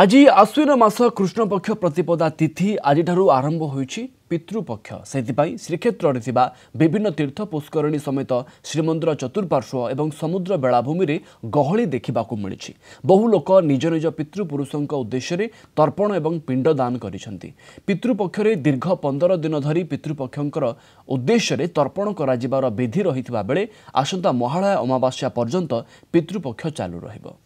ଆଜି ଆଶ୍ୱିନ ମାସ କୃଷ୍ଣପକ୍ଷ ପ୍ରତିପଦା ତିଥି ଆଜିଠାରୁ ଆରମ୍ଭ ହୋଇଛି ପିତୃପକ୍ଷ ସେଥିପାଇଁ ଶ୍ରୀକ୍ଷେତ୍ରରେ ଥିବା ବିଭିନ୍ନ ତୀର୍ଥ ପୁଷ୍କରିଣୀ ସମେତ ଶ୍ରୀମନ୍ଦିର ଚତୁଃପାର୍ଶ୍ୱ ଏବଂ ସମୁଦ୍ର ବେଳାଭୂମିରେ ଗହଳି ଦେଖିବାକୁ ମିଳିଛି ବହୁ ଲୋକ ନିଜ ନିଜ ପିତୃପୁରୁଷଙ୍କ ଉଦ୍ଦେଶ୍ୟରେ ତର୍ପଣ ଏବଂ ପିଣ୍ଡଦାନ କରିଛନ୍ତି ପିତୃପକ୍ଷରେ ଦୀର୍ଘ ପନ୍ଦର ଦିନ ଧରି ପିତୃପକ୍ଷଙ୍କର ଉଦ୍ଦେଶ୍ୟରେ ତର୍ପଣ କରାଯିବାର ବିଧି ରହିଥିବା ବେଳେ ଆସନ୍ତା ମହାଳୟା ଅମାବାସ୍ୟା ପର୍ଯ୍ୟନ୍ତ ପିତୃପକ୍ଷ ଚାଲୁ ରହିବ